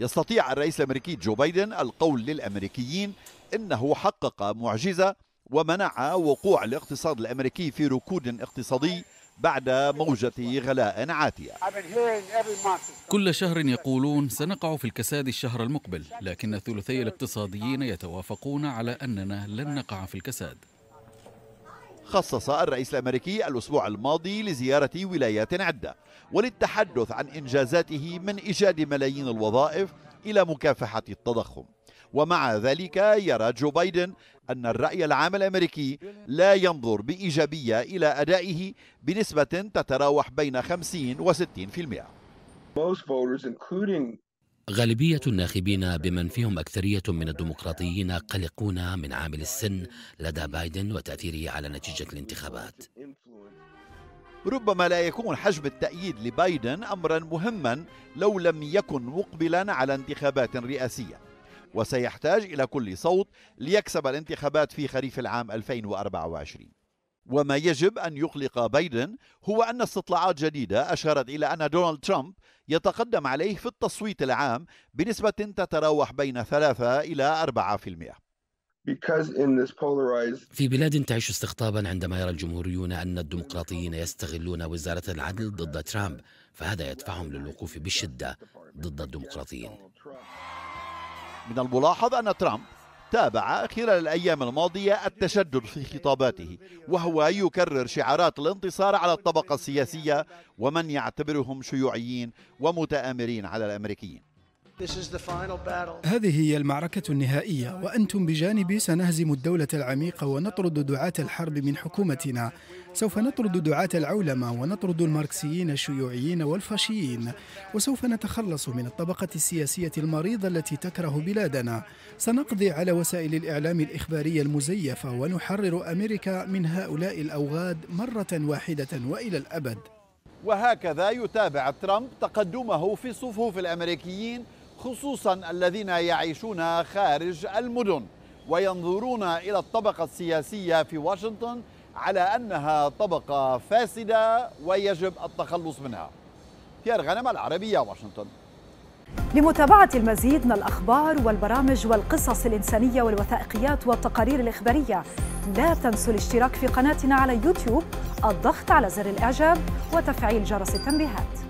يستطيع الرئيس الامريكي جو بايدن القول للامريكيين انه حقق معجزه ومنع وقوع الاقتصاد الامريكي في ركود اقتصادي بعد موجة غلاء عاتية كل شهر يقولون سنقع في الكساد الشهر المقبل لكن ثلثي الاقتصاديين يتوافقون على أننا لن نقع في الكساد خصص الرئيس الأمريكي الأسبوع الماضي لزيارة ولايات عدة وللتحدث عن إنجازاته من إيجاد ملايين الوظائف إلى مكافحة التضخم ومع ذلك يرى جو بايدن أن الرأي العام الأمريكي لا ينظر بإيجابية إلى أدائه بنسبة تتراوح بين 50 و 60% Most voters, including غالبية الناخبين بمن فيهم أكثرية من الديمقراطيين قلقون من عامل السن لدى بايدن وتأثيره على نتيجة الانتخابات ربما لا يكون حجم التأييد لبايدن أمرا مهما لو لم يكن مقبلا على انتخابات رئاسية وسيحتاج إلى كل صوت ليكسب الانتخابات في خريف العام 2024 وما يجب أن يقلق بايدن هو أن استطلاعات جديدة أشارت إلى أن دونالد ترامب يتقدم عليه في التصويت العام بنسبة تتراوح بين 3 إلى 4%. في بلاد تعيش استقطابا عندما يرى الجمهوريون ان الديمقراطيين يستغلون وزاره العدل ضد ترامب فهذا يدفعهم للوقوف بشده ضد الديمقراطيين من الملاحظ ان ترامب تابع خلال الأيام الماضية التشدد في خطاباته وهو يكرر شعارات الانتصار على الطبقة السياسية ومن يعتبرهم شيوعيين ومتآمرين على الأمريكيين هذه هي المعركة النهائية وأنتم بجانبي سنهزم الدولة العميقة ونطرد دعاة الحرب من حكومتنا سوف نطرد دعاة العولمة ونطرد الماركسيين الشيوعيين والفاشيين وسوف نتخلص من الطبقة السياسية المريضة التي تكره بلادنا سنقضي على وسائل الإعلام الإخبارية المزيفة ونحرر أمريكا من هؤلاء الأوغاد مرة واحدة وإلى الأبد وهكذا يتابع ترامب تقدمه في صفوف الأمريكيين خصوصا الذين يعيشون خارج المدن وينظرون الى الطبقه السياسيه في واشنطن على انها طبقه فاسده ويجب التخلص منها. تيار غنم العربيه واشنطن. لمتابعة المزيد من الأخبار والبرامج والقصص الإنسانية والوثائقيات والتقارير الإخبارية لا تنسوا الاشتراك في قناتنا على يوتيوب الضغط على زر الإعجاب وتفعيل جرس التنبيهات